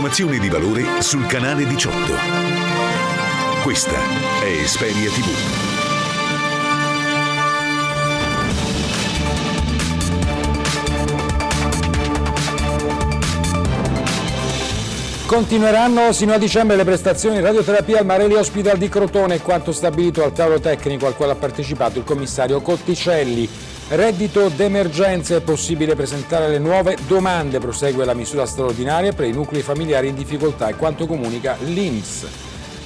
Informazioni di valore sul canale 18. Questa è Esperia TV. Continueranno sino a dicembre le prestazioni di radioterapia al Marelli Hospital di Crotone, quanto stabilito al tavolo tecnico al quale ha partecipato il commissario Cotticelli. Reddito d'emergenza è possibile presentare le nuove domande, prosegue la misura straordinaria per i nuclei familiari in difficoltà e quanto comunica l'Inps.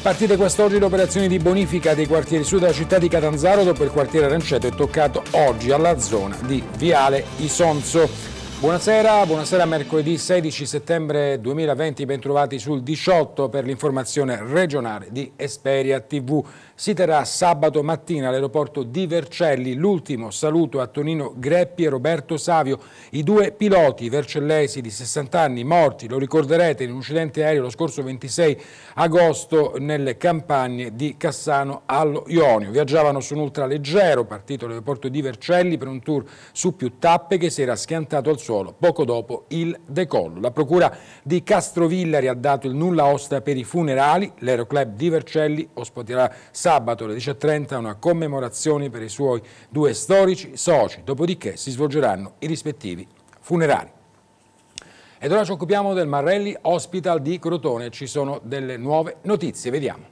Partite quest'oggi le operazioni di bonifica dei quartieri sud della città di Catanzaro dopo il quartiere Aranceto è toccato oggi alla zona di Viale Isonzo. Buonasera, buonasera mercoledì 16 settembre 2020, bentrovati sul 18 per l'informazione regionale di Esperia TV. Si terrà sabato mattina all'aeroporto di Vercelli l'ultimo saluto a Tonino Greppi e Roberto Savio, i due piloti vercellesi di 60 anni morti, lo ricorderete, in un incidente aereo lo scorso 26 agosto nelle campagne di Cassano allo Ionio. Viaggiavano su un ultraleggero partito all'aeroporto di Vercelli per un tour su più tappe che si era schiantato al suo Sassuolo poco dopo il decollo. La procura di Castrovillari ha dato il nulla osta per i funerali. L'aeroclub di Vercelli ospiterà sabato alle 10.30 una commemorazione per i suoi due storici soci. Dopodiché si svolgeranno i rispettivi funerali. Ed ora ci occupiamo del Marrelli Hospital di Crotone. Ci sono delle nuove notizie. Vediamo.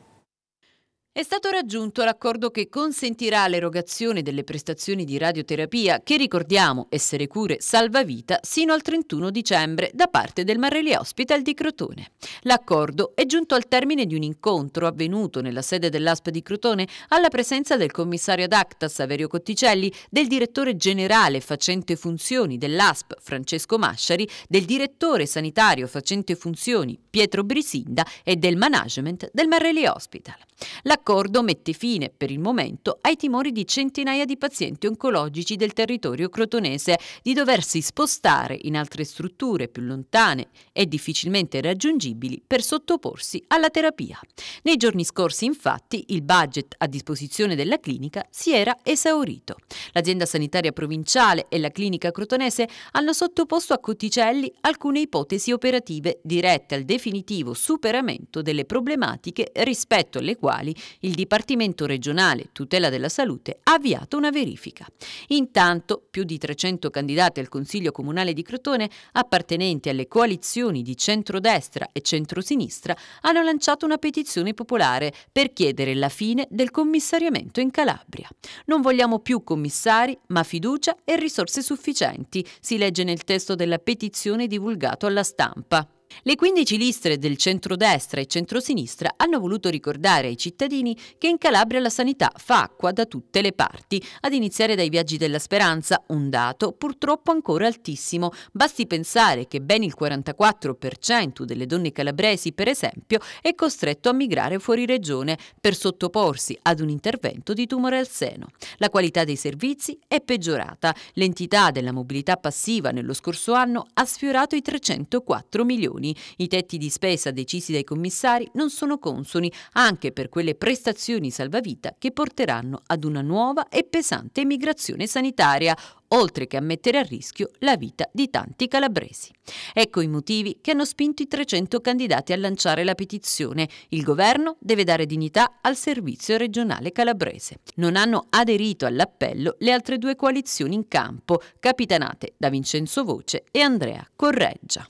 È stato raggiunto l'accordo che consentirà l'erogazione delle prestazioni di radioterapia, che ricordiamo essere cure salvavita, sino al 31 dicembre da parte del Marrelli Hospital di Crotone. L'accordo è giunto al termine di un incontro avvenuto nella sede dell'ASP di Crotone alla presenza del commissario ad acta Saverio Cotticelli, del direttore generale facente funzioni dell'ASP Francesco Masciari, del direttore sanitario facente funzioni Pietro Brisinda e del management del Marrelli Hospital. La L'accordo mette fine, per il momento, ai timori di centinaia di pazienti oncologici del territorio crotonese di doversi spostare in altre strutture più lontane e difficilmente raggiungibili per sottoporsi alla terapia. Nei giorni scorsi, infatti, il budget a disposizione della clinica si era esaurito. L'azienda sanitaria provinciale e la clinica crotonese hanno sottoposto a Cotticelli alcune ipotesi operative dirette al definitivo superamento delle problematiche rispetto alle quali il Dipartimento regionale tutela della salute ha avviato una verifica. Intanto più di 300 candidati al Consiglio Comunale di Crotone appartenenti alle coalizioni di centrodestra e centrosinistra hanno lanciato una petizione popolare per chiedere la fine del commissariamento in Calabria. Non vogliamo più commissari, ma fiducia e risorse sufficienti, si legge nel testo della petizione divulgato alla stampa. Le 15 listre del centrodestra e centrosinistra hanno voluto ricordare ai cittadini che in Calabria la sanità fa acqua da tutte le parti, ad iniziare dai viaggi della speranza, un dato purtroppo ancora altissimo. Basti pensare che ben il 44% delle donne calabresi, per esempio, è costretto a migrare fuori regione per sottoporsi ad un intervento di tumore al seno. La qualità dei servizi è peggiorata. L'entità della mobilità passiva nello scorso anno ha sfiorato i 304 milioni pensioni. I tetti di spesa decisi dai commissari non sono consoni anche per quelle prestazioni salvavita che porteranno ad una nuova e pesante emigrazione sanitaria, oltre che a mettere a rischio la vita di tanti calabresi. Ecco i motivi che hanno spinto i 300 candidati a lanciare la petizione. Il governo deve dare dignità al servizio regionale calabrese. Non hanno aderito all'appello le altre due coalizioni in campo, capitanate da Vincenzo Voce e Andrea Correggia.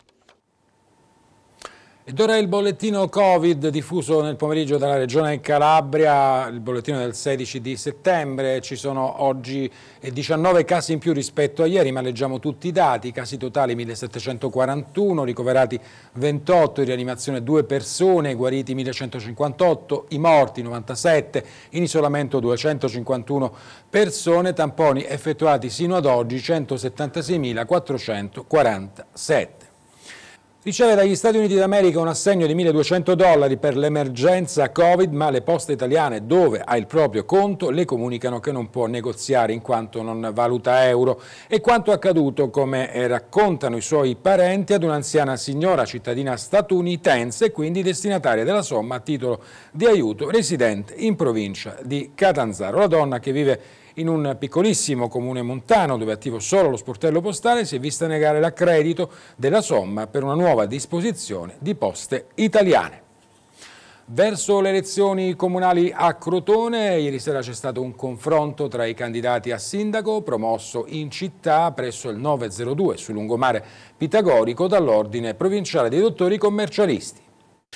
Ed ora il bollettino Covid diffuso nel pomeriggio dalla Regione Calabria, il bollettino del 16 di settembre, ci sono oggi 19 eh, casi in più rispetto a ieri, ma leggiamo tutti i dati, casi totali 1741, ricoverati 28, in rianimazione 2 persone, guariti 1158, i morti 97, in isolamento 251 persone, tamponi effettuati sino ad oggi 176.447. Riceve dagli Stati Uniti d'America un assegno di 1.200 dollari per l'emergenza Covid, ma le poste italiane dove ha il proprio conto le comunicano che non può negoziare in quanto non valuta euro. E quanto accaduto, come eh, raccontano i suoi parenti, ad un'anziana signora cittadina statunitense e quindi destinataria della somma a titolo di aiuto residente in provincia di Catanzaro. La donna che vive in in un piccolissimo comune montano, dove è attivo solo lo sportello postale, si è vista negare l'accredito della somma per una nuova disposizione di poste italiane. Verso le elezioni comunali a Crotone, ieri sera c'è stato un confronto tra i candidati a sindaco promosso in città presso il 902 sul lungomare pitagorico dall'Ordine Provinciale dei Dottori Commercialisti.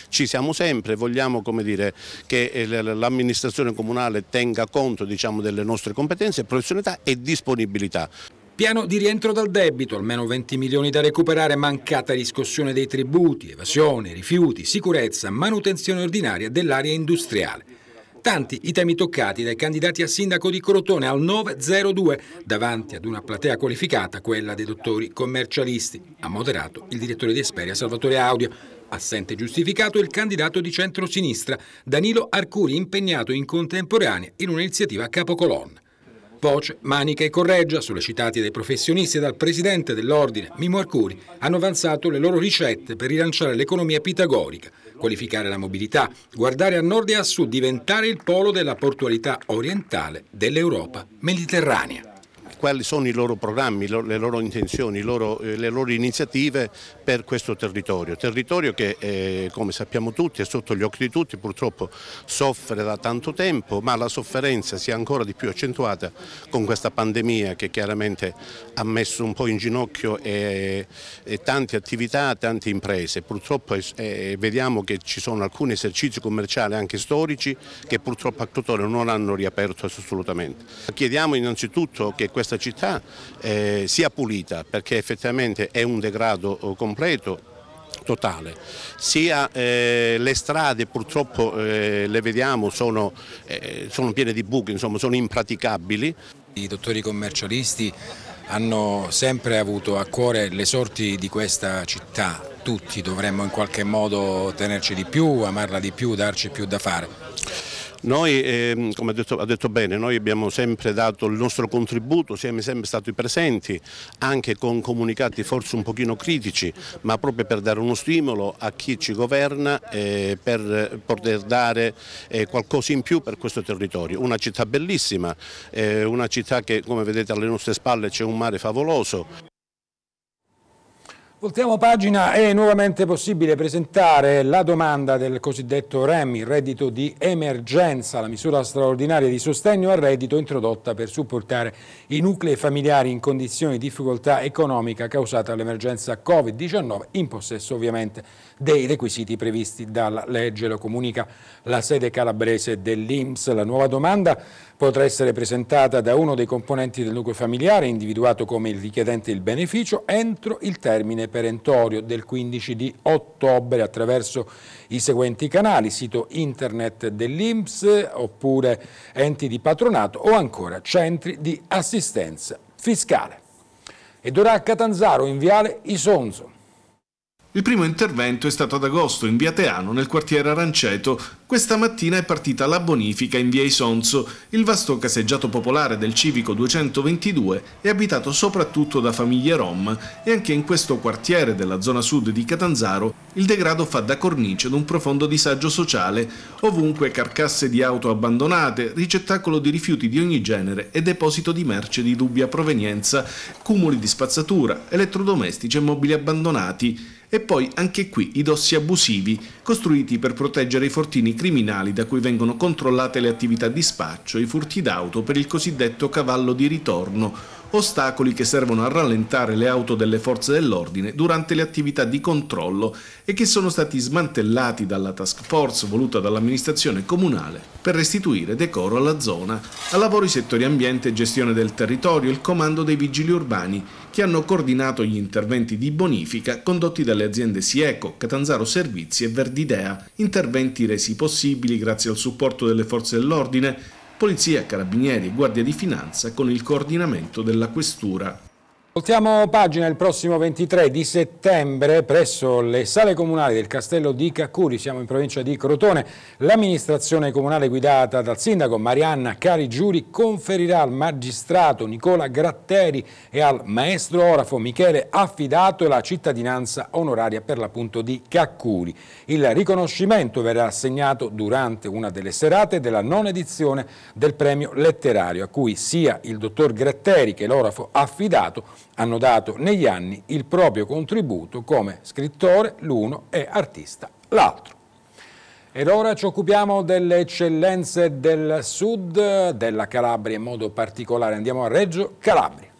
Ci siamo sempre, vogliamo dire, che eh, l'amministrazione comunale tenga conto diciamo, delle nostre competenze, professionalità e disponibilità. Piano di rientro dal debito, almeno 20 milioni da recuperare, mancata riscossione dei tributi, evasione, rifiuti, sicurezza, manutenzione ordinaria dell'area industriale. Tanti i temi toccati dai candidati a sindaco di Crotone al 902 davanti ad una platea qualificata, quella dei dottori commercialisti. Ha moderato il direttore di Esperia Salvatore Audio assente giustificato il candidato di centro-sinistra, Danilo Arcuri impegnato in contemporanea in un'iniziativa a capocolonna. Voce, Manica e Correggia, sollecitati dai professionisti e dal presidente dell'ordine, Mimo Arcuri, hanno avanzato le loro ricette per rilanciare l'economia pitagorica, qualificare la mobilità, guardare a nord e a sud, diventare il polo della portualità orientale dell'Europa mediterranea quali sono i loro programmi, le loro intenzioni, eh, le loro iniziative per questo territorio. Territorio che eh, come sappiamo tutti è sotto gli occhi di tutti, purtroppo soffre da tanto tempo, ma la sofferenza si è ancora di più accentuata con questa pandemia che chiaramente ha messo un po' in ginocchio e, eh, e tante attività, tante imprese. Purtroppo eh, vediamo che ci sono alcuni esercizi commerciali anche storici che purtroppo a Crotone non hanno riaperto assolutamente. Chiediamo innanzitutto che questa questa città eh, sia pulita perché effettivamente è un degrado eh, completo totale, sia eh, le strade purtroppo eh, le vediamo sono, eh, sono piene di buchi, insomma, sono impraticabili. I dottori commercialisti hanno sempre avuto a cuore le sorti di questa città tutti dovremmo in qualche modo tenerci di più, amarla di più, darci più da fare. Noi, ehm, come ha detto, ha detto, bene, noi abbiamo sempre dato il nostro contributo, siamo sempre stati presenti, anche con comunicati forse un pochino critici, ma proprio per dare uno stimolo a chi ci governa eh, per poter dare eh, qualcosa in più per questo territorio. Una città bellissima, eh, una città che come vedete alle nostre spalle c'è un mare favoloso. Voltiamo pagina, è nuovamente possibile presentare la domanda del cosiddetto REM, il reddito di emergenza, la misura straordinaria di sostegno al reddito introdotta per supportare i nuclei familiari in condizioni di difficoltà economica causata dall'emergenza Covid-19, in possesso ovviamente dei requisiti previsti dalla legge, lo comunica la sede calabrese dell'Inps. La nuova domanda potrà essere presentata da uno dei componenti del nucleo familiare individuato come il richiedente il beneficio entro il termine perentorio del 15 di ottobre attraverso i seguenti canali, sito internet dell'Inps oppure enti di patronato o ancora centri di assistenza fiscale. Ed ora a Catanzaro in Viale Isonzo. Il primo intervento è stato ad agosto in via Teano nel quartiere Aranceto. Questa mattina è partita la bonifica in via Isonzo. Il vasto caseggiato popolare del civico 222 è abitato soprattutto da famiglie rom e anche in questo quartiere della zona sud di Catanzaro il degrado fa da cornice ad un profondo disagio sociale. Ovunque carcasse di auto abbandonate, ricettacolo di rifiuti di ogni genere e deposito di merce di dubbia provenienza, cumuli di spazzatura, elettrodomestici e mobili abbandonati. E poi anche qui i dossi abusivi, costruiti per proteggere i fortini criminali da cui vengono controllate le attività di spaccio, i furti d'auto per il cosiddetto cavallo di ritorno, ostacoli che servono a rallentare le auto delle forze dell'ordine durante le attività di controllo e che sono stati smantellati dalla task force voluta dall'amministrazione comunale per restituire decoro alla zona, a lavori settori ambiente e gestione del territorio il comando dei vigili urbani che hanno coordinato gli interventi di bonifica condotti dalle aziende Sieco, Catanzaro Servizi e Verdidea, interventi resi possibili grazie al supporto delle forze dell'ordine Polizia, Carabinieri e Guardia di Finanza con il coordinamento della Questura Voltiamo pagina il prossimo 23 di settembre presso le sale comunali del castello di Caccuri, siamo in provincia di Crotone, l'amministrazione comunale guidata dal sindaco Marianna Carigiuri conferirà al magistrato Nicola Gratteri e al maestro orafo Michele Affidato la cittadinanza onoraria per l'appunto di Caccuri. Il riconoscimento verrà assegnato durante una delle serate della non edizione del premio letterario a cui sia il dottor Gratteri che l'orafo Affidato hanno dato negli anni il proprio contributo come scrittore l'uno e artista l'altro. Ed ora ci occupiamo delle eccellenze del sud della Calabria, in modo particolare andiamo a Reggio Calabria.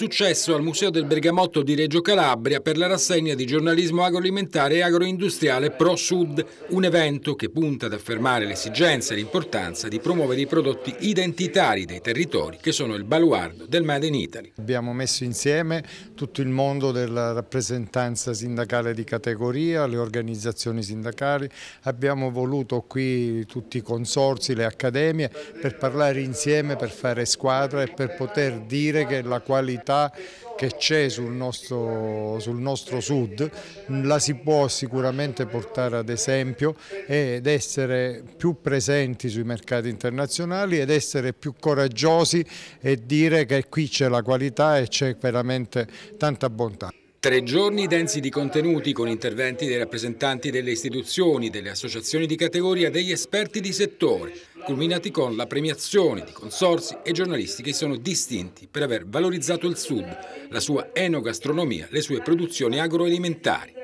Successo al Museo del Bergamotto di Reggio Calabria per la rassegna di giornalismo agroalimentare e agroindustriale Pro Sud, un evento che punta ad affermare l'esigenza e l'importanza di promuovere i prodotti identitari dei territori che sono il baluardo del Made in Italy. Abbiamo messo insieme tutto il mondo della rappresentanza sindacale di categoria, le organizzazioni sindacali, abbiamo voluto qui tutti i consorzi, le accademie per parlare insieme, per fare squadra e per poter dire che la qualità realtà che c'è sul sul nostro sud, la si può sicuramente portare ad esempio ed essere più presenti sui mercati internazionali ed essere più coraggiosi e dire che qui c'è la qualità e c'è veramente tanta bontà. Tre giorni densi di contenuti con interventi dei rappresentanti delle istituzioni, delle associazioni di categoria, degli esperti di settore, culminati con la premiazione di consorsi e giornalisti che sono distinti per aver valorizzato il Sud, la sua enogastronomia, le sue produzioni agroalimentari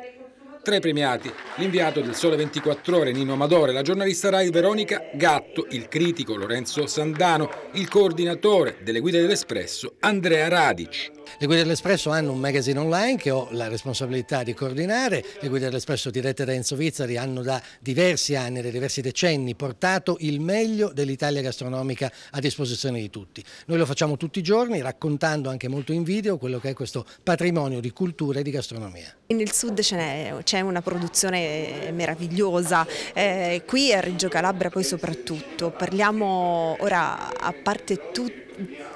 tre premiati, l'inviato del Sole 24 Ore Nino Amadore, la giornalista Rai Veronica Gatto, il critico Lorenzo Sandano, il coordinatore delle Guide dell'Espresso Andrea Radic. Le Guide dell'Espresso hanno un magazine online che ho la responsabilità di coordinare, le Guide dell'Espresso dirette da Enzo Vizzari hanno da diversi anni, da diversi decenni portato il meglio dell'Italia gastronomica a disposizione di tutti. Noi lo facciamo tutti i giorni raccontando anche molto in video quello che è questo patrimonio di cultura e di gastronomia. Nel sud ce n'è c'è una produzione meravigliosa, eh, qui a Reggio Calabria poi soprattutto, parliamo ora a parte tutti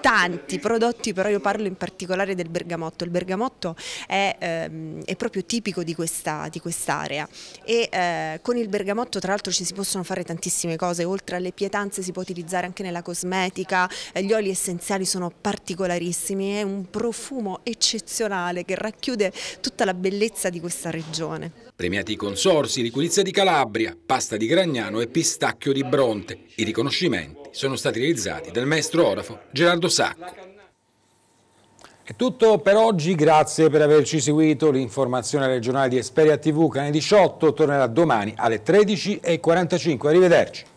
tanti prodotti, però io parlo in particolare del bergamotto. Il bergamotto è, ehm, è proprio tipico di quest'area quest e eh, con il bergamotto tra l'altro ci si possono fare tantissime cose, oltre alle pietanze si può utilizzare anche nella cosmetica, eh, gli oli essenziali sono particolarissimi, è un profumo eccezionale che racchiude tutta la bellezza di questa regione. Premiati i consorsi, liquirizia di Calabria, pasta di Gragnano e pistacchio di Bronte, i riconoscimenti quali sono stati realizzati dal maestro orafo Gerardo Sacco. È tutto per oggi, grazie per averci seguito. L'informazione regionale di Esperia TV, canale 18, tornerà domani alle 13.45. Arrivederci.